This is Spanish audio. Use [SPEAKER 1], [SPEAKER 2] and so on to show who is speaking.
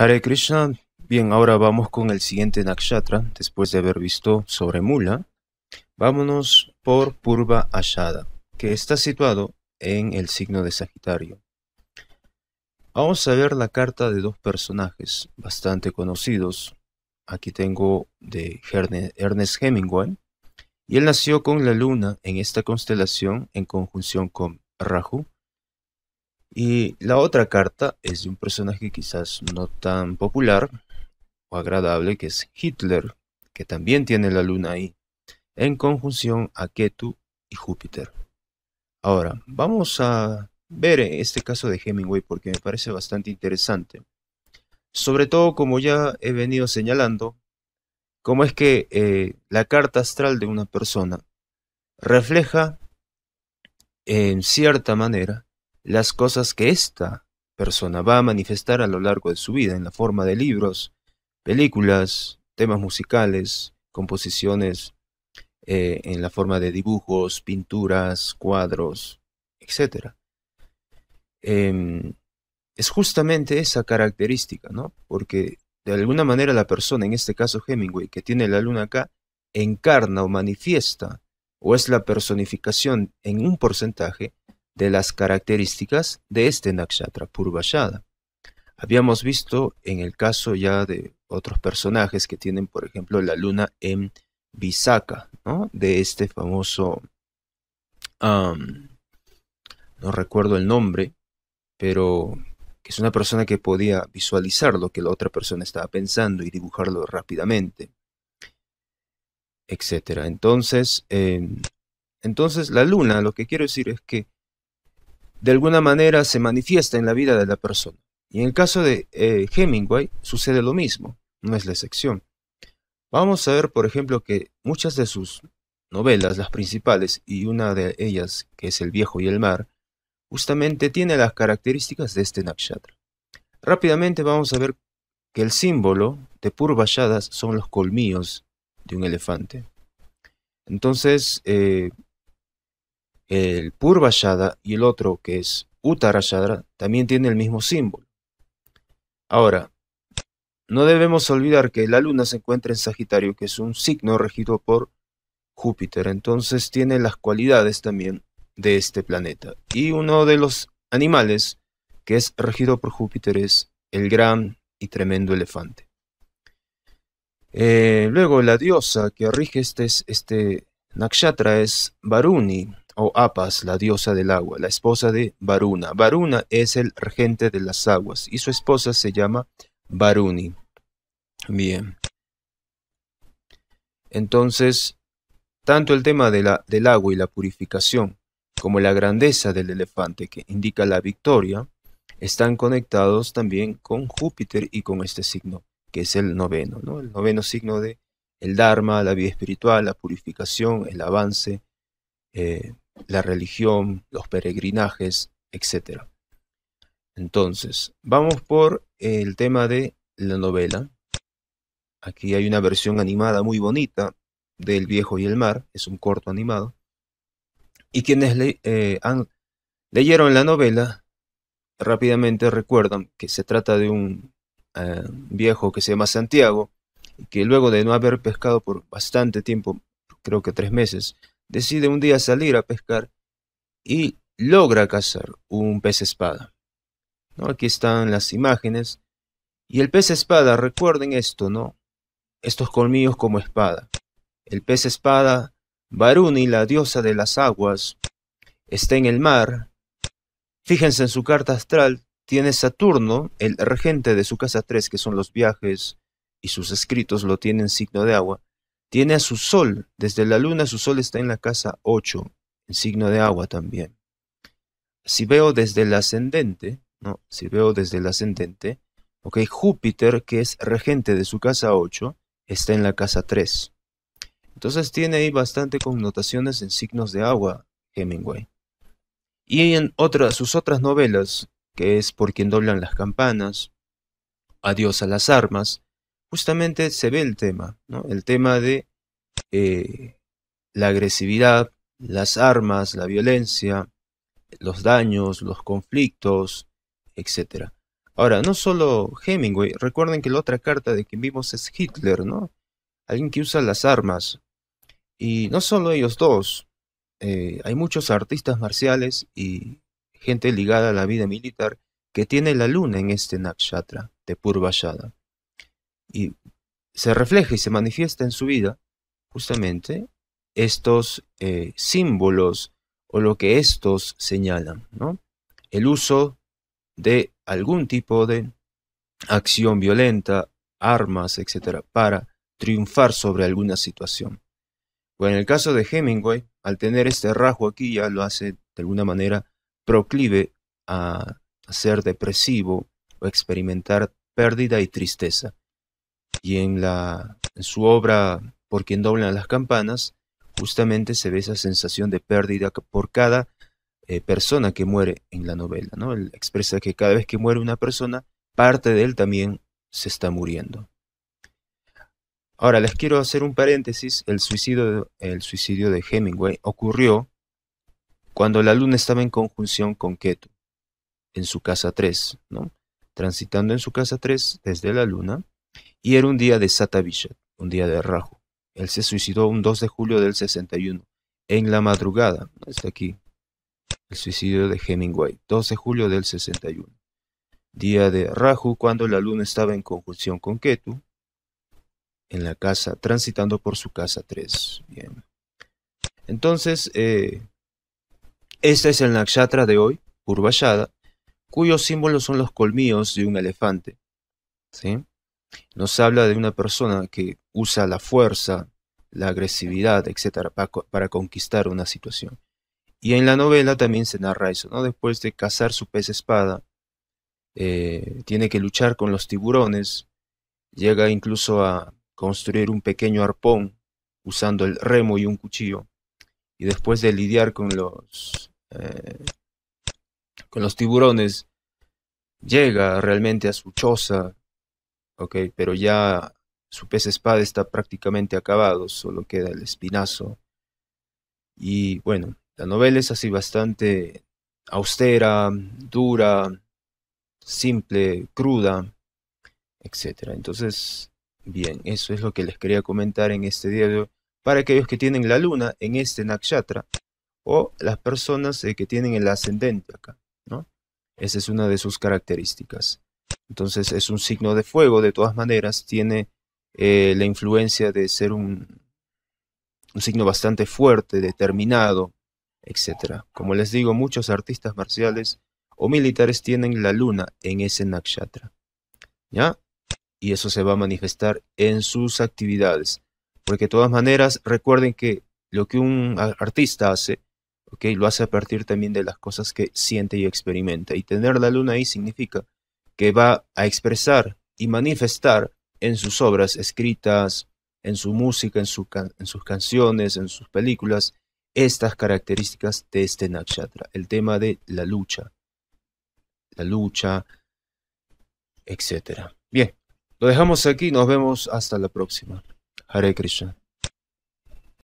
[SPEAKER 1] Hare Krishna. Bien, ahora vamos con el siguiente nakshatra, después de haber visto sobre Mula. Vámonos por Purva Ashada, que está situado en el signo de Sagitario. Vamos a ver la carta de dos personajes bastante conocidos. Aquí tengo de Ernest Hemingway, y él nació con la luna en esta constelación en conjunción con Rahu, y la otra carta es de un personaje quizás no tan popular o agradable, que es Hitler, que también tiene la luna ahí, en conjunción a Ketu y Júpiter. Ahora, vamos a ver este caso de Hemingway porque me parece bastante interesante. Sobre todo, como ya he venido señalando, cómo es que eh, la carta astral de una persona refleja en cierta manera las cosas que esta persona va a manifestar a lo largo de su vida en la forma de libros, películas, temas musicales, composiciones eh, en la forma de dibujos, pinturas, cuadros, etc. Em, es justamente esa característica, ¿no? Porque de alguna manera la persona, en este caso Hemingway, que tiene la luna acá, encarna o manifiesta, o es la personificación en un porcentaje de las características de este nakshatra, Purvashada. Habíamos visto en el caso ya de otros personajes que tienen, por ejemplo, la luna en Visaka, de este famoso, no recuerdo el nombre, pero que es una persona que podía visualizar lo que la otra persona estaba pensando y dibujarlo rápidamente, etc. Entonces, em, entonces la luna, lo que quiero decir es que de alguna manera se manifiesta en la vida de la persona. Y en el caso de eh, Hemingway sucede lo mismo, no es la excepción. Vamos a ver, por ejemplo, que muchas de sus novelas, las principales, y una de ellas, que es El viejo y el mar, justamente tiene las características de este nakshatra. Rápidamente vamos a ver que el símbolo de Purvayadas son los colmillos de un elefante. Entonces, eh, el Purvashada y el otro que es Uttarayadra también tiene el mismo símbolo. Ahora, no debemos olvidar que la luna se encuentra en Sagitario, que es un signo regido por Júpiter, entonces tiene las cualidades también de este planeta. Y uno de los animales que es regido por Júpiter es el gran y tremendo elefante. Eh, luego la diosa que rige este, este nakshatra es Varuni, o Apas, la diosa del agua, la esposa de Varuna. Varuna es el regente de las aguas y su esposa se llama Varuni. Bien. Entonces, tanto el tema de la, del agua y la purificación como la grandeza del elefante que indica la victoria, están conectados también con Júpiter y con este signo, que es el noveno, ¿no? el noveno signo de el Dharma, la vida espiritual, la purificación, el avance, eh, la religión, los peregrinajes, etc. Entonces, vamos por el tema de la novela. Aquí hay una versión animada muy bonita del Viejo y el Mar, es un corto animado. Y quienes le, eh, leyeron la novela rápidamente recuerdan que se trata de un eh, viejo que se llama Santiago, que luego de no haber pescado por bastante tiempo, creo que tres meses, decide un día salir a pescar y logra cazar un pez espada. ¿No? Aquí están las imágenes. Y el pez espada, recuerden esto, ¿no? Estos colmillos como espada. El pez espada, Varuni, la diosa de las aguas, está en el mar. Fíjense en su carta astral, tiene Saturno, el regente de su casa 3, que son los viajes, y sus escritos lo tienen signo de agua. Tiene a su sol, desde la luna su sol está en la casa 8, en signo de agua también. Si veo desde el ascendente, ¿no? si veo desde el ascendente, ok, Júpiter, que es regente de su casa 8, está en la casa 3. Entonces tiene ahí bastante connotaciones en signos de agua, Hemingway. Y en otras, sus otras novelas, que es Por quien doblan las campanas, Adiós a las armas, justamente se ve el tema, el tema de eh, la agresividad, las armas, la violencia, los daños, los conflictos, etc. Ahora, no solo Hemingway, recuerden que la otra carta de quien vimos es Hitler, ¿no? Alguien que usa las armas. Y no solo ellos dos, eh, hay muchos artistas marciales y gente ligada a la vida militar que tiene la luna en este nakshatra de Purvashada y se refleja y se manifiesta en su vida justamente estos eh, símbolos o lo que estos señalan, ¿no? El uso de algún tipo de acción violenta, armas, etcétera, para triunfar sobre alguna situación. Bueno, en el caso de Hemingway, al tener este rasgo aquí ya lo hace de alguna manera proclive a ser depresivo o experimentar pérdida y tristeza. Y en, la, su obra Por quien doblan las campanas, justamente se ve esa sensación de pérdida por cada eh, persona que muere en la novela. Él expresa que cada vez que muere una persona, parte de él también se está muriendo. Ahora, les quiero hacer un paréntesis. El suicidio, el suicidio de Hemingway ocurrió cuando la luna estaba en conjunción con Ketu, en su casa 3, transitando en su casa 3 desde la luna y era un día de satavishad, un día de Rahu. Él se suicidó un 2 de julio del 61, en la madrugada, está aquí, el suicidio de Hemingway, 2 de julio del 61. Día de Rahu, cuando la luna estaba en conjunción con Ketu, en la casa, transitando por su casa 3. Bien. Entonces, este es el nakshatra de hoy, Purvashada, cuyos símbolos son los colmillos de un elefante. ¿sí? nos habla de una persona que usa la fuerza, la agresividad, etcétera, para, conquistar una situación. Y en la novela también se narra eso, ¿no? Después de cazar su pez espada, eh, tiene que luchar con los tiburones, llega incluso a construir un pequeño arpón usando el remo y un cuchillo. Y después de lidiar con los, eh, con los tiburones, llega realmente a su choza, ok, pero ya su pez espada está prácticamente acabado, solo queda el espinazo. Y bueno, la novela es así bastante austera, dura, simple, cruda, etc. Entonces, bien, eso es lo que les quería comentar en este día Para aquellos que tienen la luna en este nakshatra o las personas eh, que tienen el ascendente acá, ¿no? Esa es una de sus características. Entonces es un signo de fuego, de todas maneras, tiene eh, la influencia de ser un, signo bastante fuerte, determinado, etc. Como les digo, muchos artistas marciales o militares tienen la luna en ese nakshatra. ¿Ya? Y eso se va a manifestar en sus actividades. Porque de todas maneras, recuerden que lo que un artista hace, ¿ok? lo hace a partir también de las cosas que siente y experimenta. Y tener la luna ahí significa que va a expresar y manifestar en sus obras escritas, en su música, en, sus canciones, en sus películas, estas características de este nakshatra, el tema de la lucha, la lucha, etc. Bien, lo dejamos aquí, nos vemos hasta la próxima. Hare Krishna.